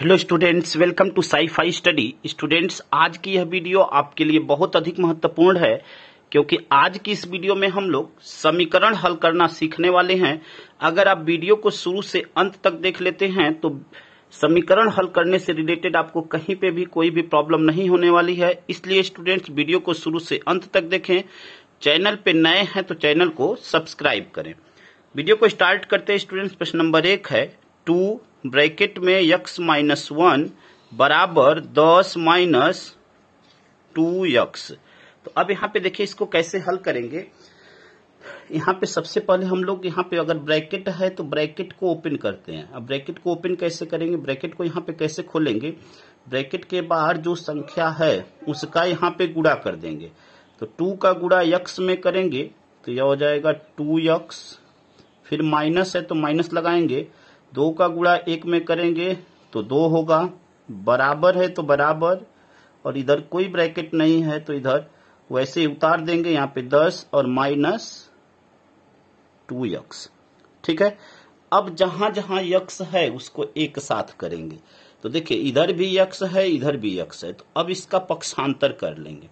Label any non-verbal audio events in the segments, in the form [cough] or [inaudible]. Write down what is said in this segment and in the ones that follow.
hello students welcome to SciFi study students आज की यह वीडियो आपके लिए बहुत अधिक महत्वपूर्ण है क्योंकि आज की इस वीडियो में हम लोग समीकरण हल करना सीखने वाले हैं अगर आप वीडियो को शुरू से अंत तक देख लेते हैं तो समीकरण हल करने से रिलेटेड आपको कहीं पे भी कोई भी प्रॉब्लम नहीं होने वाली है इसलिए स्टूडेंट्स वीडियो को शुरू से अंत तक देखें चैनल पे नए हैं तो चैनल को सब्सक्राइब करें वीडियो को स्टार्ट करते स्टूडेंट्स प्रश्न नंबर एक है टू ब्रैकेट में यक्स माइनस वन बराबर दस माइनस टू यक्स तो अब यहाँ पे देखिए इसको कैसे हल करेंगे यहाँ पे सबसे पहले हम लोग यहाँ पे अगर ब्रैकेट है तो ब्रैकेट को ओपन करते हैं अब ब्रैकेट को ओपन कैसे करेंगे ब्रैकेट को यहाँ पे कैसे खोलेंगे ब्रैकेट के बाहर जो संख्या है उसका यहाँ पे गुड़ा कर देंगे तो टू का गुड़ा यक्स में करेंगे तो यह हो जाएगा टू यक्स फिर माइनस है तो माइनस लगाएंगे दो का गुणा एक में करेंगे तो दो होगा बराबर है तो बराबर और इधर कोई ब्रैकेट नहीं है तो इधर वैसे ही उतार देंगे यहाँ पे दस और माइनस टू यक्स ठीक है अब जहां जहां यक्स है उसको एक साथ करेंगे तो देखिए इधर भी यक्स है इधर भी यक्स है तो अब इसका पक्षांतर कर लेंगे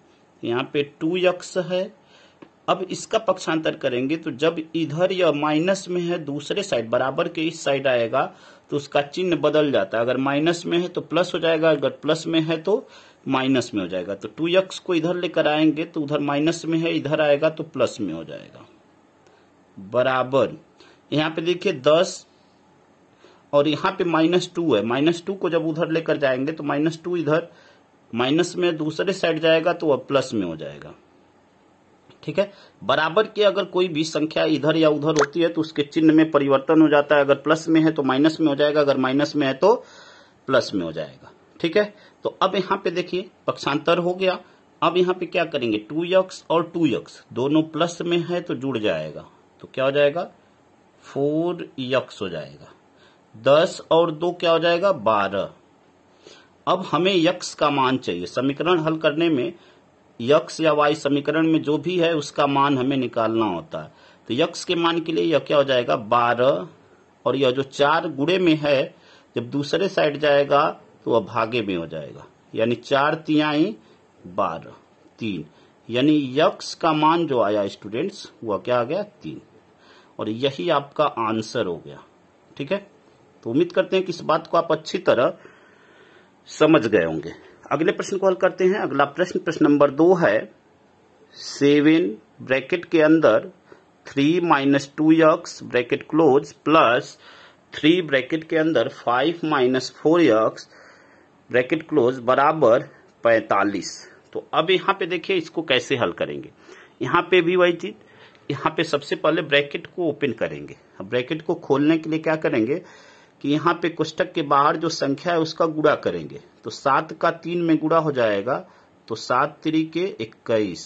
यहाँ पे टू यक्स है अब इसका पक्षांतर करेंगे तो जब इधर या माइनस में है दूसरे साइड बराबर के इस साइड आएगा तो उसका चिन्ह बदल जाता है अगर माइनस में है तो प्लस हो जाएगा अगर प्लस में है तो माइनस में हो जाएगा तो टू एक्स को इधर लेकर आएंगे तो उधर माइनस में है इधर आएगा तो प्लस में हो जाएगा बराबर यहाँ पे देखिए दस और यहाँ पे माइनस टू है माइनस टू को जब उधर लेकर जाएंगे तो माइनस टू इधर माइनस में दूसरे साइड जाएगा तो वह प्लस में हो जाएगा ठीक है बराबर की अगर कोई भी संख्या इधर या उधर होती है तो उसके चिन्ह में परिवर्तन हो जाता है अगर प्लस में है तो माइनस में हो जाएगा अगर माइनस में है तो प्लस में हो जाएगा ठीक है तो अब यहाँ पे देखिए पक्षांतर हो गया अब यहाँ पे क्या करेंगे टू यक्स और टू यक्स दोनों प्लस में है तो जुड़ जाएगा तो क्या हो जाएगा फोर यक्स हो जाएगा दस और दो क्या हो जाएगा बारह अब हमें यक्स का मान चाहिए समीकरण हल करने में यक्ष या वायु समीकरण में जो भी है उसका मान हमें निकालना होता है तो यक्ष के मान के लिए यह क्या हो जाएगा बारह और यह जो चार गुड़े में है जब दूसरे साइड जाएगा तो वह भागे में हो जाएगा यानी चार तियाई बारह तीन यानी यक्ष का मान जो आया स्टूडेंट्स वह क्या आ गया तीन और यही आपका आंसर हो गया ठीक है तो उम्मीद करते हैं कि इस बात को आप अच्छी तरह समझ गए होंगे अगले प्रश्न को हल करते हैं अगला प्रश्न प्रश्न नंबर दो है सेवन ब्रैकेट के अंदर three minus two x bracket close plus three bracket के अंदर five minus four x bracket close बराबर पैतालीस तो अब यहां पे देखिए इसको कैसे हल करेंगे यहाँ पे भी वही चीज यहाँ पे सबसे पहले ब्रैकेट को ओपन करेंगे ब्रैकेट को खोलने के लिए क्या करेंगे कि यहाँ पे कोष्टक के बाहर जो संख्या है उसका गुड़ा करेंगे तो सात का तीन में गुड़ा हो जाएगा तो सात तरीके इक्कीस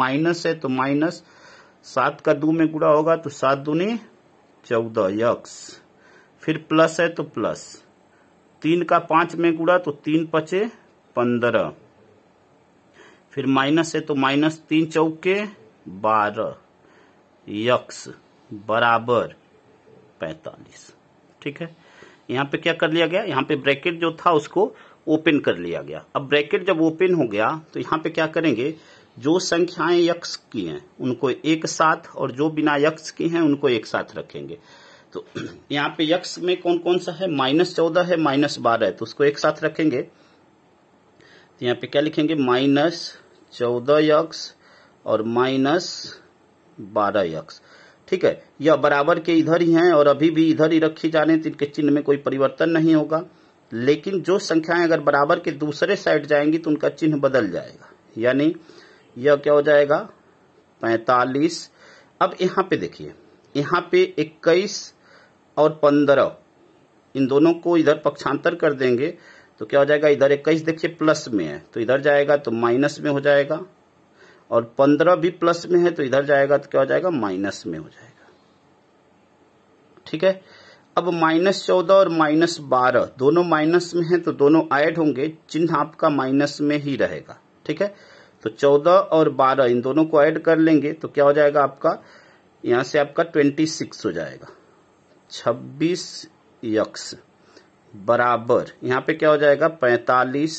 माइनस है तो माइनस सात का दो में गुड़ा होगा तो सात दूनी चौदह यक्स फिर प्लस है तो प्लस तीन का पांच में गुड़ा तो तीन पचे पंद्रह फिर माइनस है तो माइनस तीन चौके बारह यक्स बराबर पैतालीस ठीक है यहाँ पे क्या कर लिया गया यहाँ पे ब्रैकेट जो था उसको ओपन कर लिया गया अब ब्रैकेट जब ओपन हो गया तो यहाँ पे क्या करेंगे जो संख्याएं यक्ष की हैं उनको एक साथ और जो बिना यक्ष की हैं उनको एक साथ रखेंगे तो [clears throat] यहाँ पे यक्ष में कौन कौन सा है माइनस चौदह है माइनस बारह है तो उसको एक साथ रखेंगे तो यहाँ पे क्या लिखेंगे माइनस चौदह यक्ष और माइनस बारह यक्ष ठीक है यह बराबर के इधर ही हैं और अभी भी इधर ही रखी जाने तो इनके चिन्ह में कोई परिवर्तन नहीं होगा लेकिन जो संख्याएं अगर बराबर के दूसरे साइड जाएंगी तो उनका चिन्ह बदल जाएगा यानी यह क्या हो जाएगा पैतालीस अब यहां पे देखिए यहां पे इक्कीस और पंद्रह इन दोनों को इधर पक्षांतर कर देंगे तो क्या हो जाएगा इधर इक्कीस देखिए प्लस में है तो इधर जाएगा तो माइनस में हो जाएगा और पंद्रह भी प्लस में है तो इधर जाएगा तो क्या हो जाएगा माइनस में हो जाएगा ठीक है अब माइनस चौदह और माइनस बारह दोनों माइनस में है तो दोनों ऐड होंगे चिन्ह आपका माइनस में ही रहेगा ठीक है तो चौदह और बारह इन दोनों को ऐड कर लेंगे तो क्या हो जाएगा आपका यहां से आपका ट्वेंटी सिक्स हो जाएगा छब्बीस यक्स बराबर यहां पे क्या हो जाएगा पैतालीस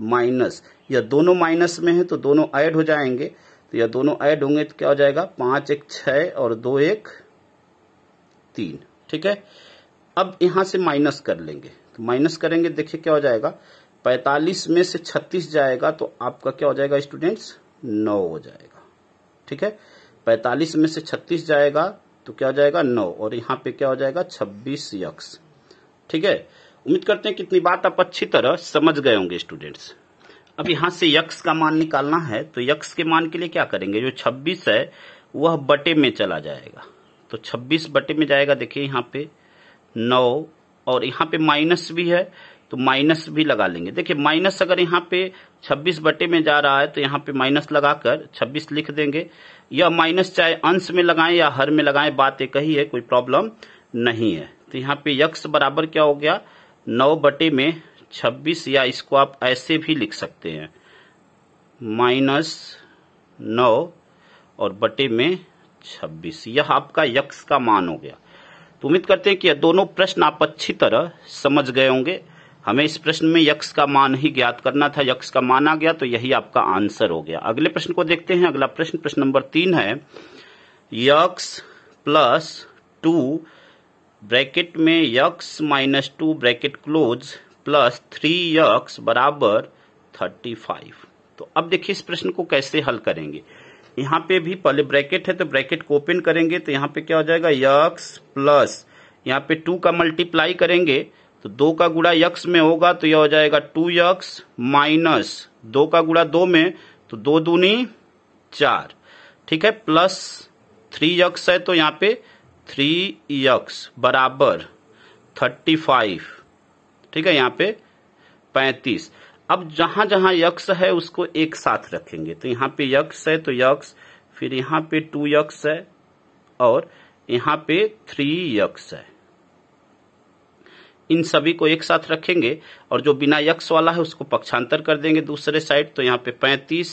माइनस या दोनों माइनस में है तो दोनों ऐड हो जाएंगे तो या दोनों ऐड होंगे तो क्या हो जाएगा पांच एक छ और दो एक तीन ठीक है अब यहां से माइनस कर लेंगे तो माइनस करेंगे देखिए क्या हो जाएगा पैतालीस में से छत्तीस जाएगा तो आपका क्या हो जाएगा स्टूडेंट्स नौ हो जाएगा ठीक है पैतालीस में से छत्तीस जाएगा तो क्या हो जाएगा नौ और यहां पे क्या हो जाएगा छब्बीस यक्स ठीक है उम्मीद करते हैं कितनी बात आप अच्छी तरह समझ गए होंगे स्टूडेंट्स अब यहां से यक्स का मान निकालना है तो यक्स के मान के लिए क्या करेंगे जो 26 है वह बटे में चला जाएगा तो 26 बटे में जाएगा देखिए यहाँ पे 9 और यहाँ पे माइनस भी है तो माइनस भी लगा लेंगे देखिए माइनस अगर यहाँ पे 26 बटे में जा रहा है तो यहाँ पे माइनस लगाकर 26 लिख देंगे या माइनस चाहे अंश में लगाएं या हर में लगाएं बात एक ही है कोई प्रॉब्लम नहीं है तो यहाँ पे यक्स बराबर क्या हो गया नौ बटे में छब्बीस या इसको आप ऐसे भी लिख सकते हैं माइनस नौ और बटे में छब्बीस यह आपका यक्स का मान हो गया तो उम्मीद करते हैं कि यह दोनों प्रश्न आप अच्छी तरह समझ गए होंगे हमें इस प्रश्न में यक्ष का मान ही ज्ञात करना था यक्ष का मान आ गया तो यही आपका आंसर हो गया अगले प्रश्न को देखते हैं अगला प्रश्न प्रश्न नंबर तीन है यक्स प्लस टू ब्रैकेट में x minus two bracket close plus three x बराबर थर्टी फाइव तो अब देखिए इस प्रश्न को कैसे हल करेंगे यहाँ पे भी पहले ब्रैकेट है तो ब्रैकेट को ओपन करेंगे तो यहाँ पे क्या हो जाएगा यक्स प्लस यहाँ पे टू का मल्टीप्लाई करेंगे तो दो का गुड़ा यक्स में होगा तो यह हो जाएगा टू यक्स माइनस दो का गुड़ा दो में तो दो दूनी चार ठीक है प्लस थ्री यक्स है तो यहाँ पे थ्री यक्स बराबर थर्टी फाइव ठीक है यहाँ पे पैंतीस अब जहां जहां यक्स है उसको एक साथ रखेंगे तो यहाँ पे यक्स है तो यक्स फिर यहाँ पे टू यक्स है और यहाँ पे थ्री यक्स है इन सभी को एक साथ रखेंगे और जो बिना यक्स वाला है उसको पक्षांतर कर देंगे दूसरे साइड तो यहाँ पे पैंतीस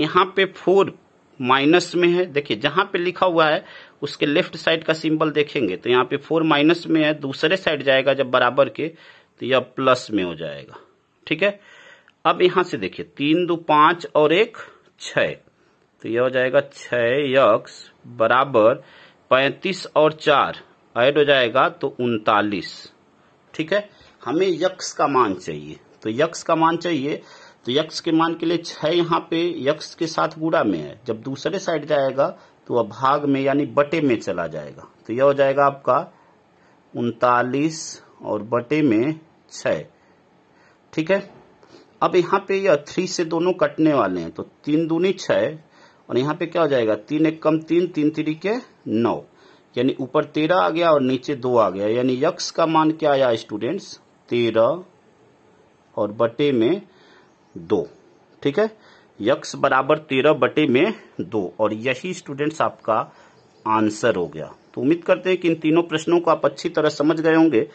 यहाँ पे फोर माइनस में है देखिए जहां पे लिखा हुआ है उसके लेफ्ट साइड का सिंबल देखेंगे तो यहाँ पे फोर माइनस में है दूसरे साइड जाएगा जब बराबर के तो यह प्लस में हो जाएगा ठीक है अब यहां से देखिए तीन दो पांच और एक छ तो यह हो जाएगा छ बराबर पैंतीस और चार एड हो जाएगा तो उनतालीस ठीक है हमें यक्स का मान चाहिए तो यक्स का मान चाहिए तो यक्ष के मान के लिए छह यहाँ पे यक्ष के साथ गुड़ा में है जब दूसरे साइड जाएगा तो वह भाग में यानी बटे में चला जाएगा तो यह हो जाएगा आपका उनतालीस और बटे में छह ठीक है अब यहाँ पे यह थ्री से दोनों कटने वाले हैं तो तीन दूनी छ और यहाँ पे क्या हो जाएगा तीन एक कम तीन तीन तिरी के नौ यानी ऊपर तेरह आ गया और नीचे दो आ गया यानी यक्ष का मान क्या आया स्टूडेंट्स तेरह और बटे में दो ठीक है यक्स बराबर तेरह बटे में दो और यही स्टूडेंट्स आपका आंसर हो गया तो उम्मीद करते हैं कि इन तीनों प्रश्नों को आप अच्छी तरह समझ गए होंगे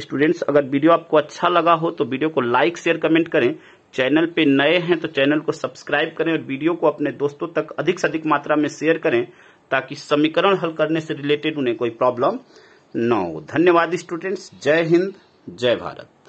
स्टूडेंट्स अगर वीडियो आपको अच्छा लगा हो तो वीडियो को लाइक शेयर कमेंट करें चैनल पे नए हैं तो चैनल को सब्सक्राइब करें और वीडियो को अपने दोस्तों तक अधिक से अधिक मात्रा में शेयर करें ताकि समीकरण हल करने से रिलेटेड उन्हें कोई प्रॉब्लम न हो धन्यवाद स्टूडेंट्स जय हिंद जय भारत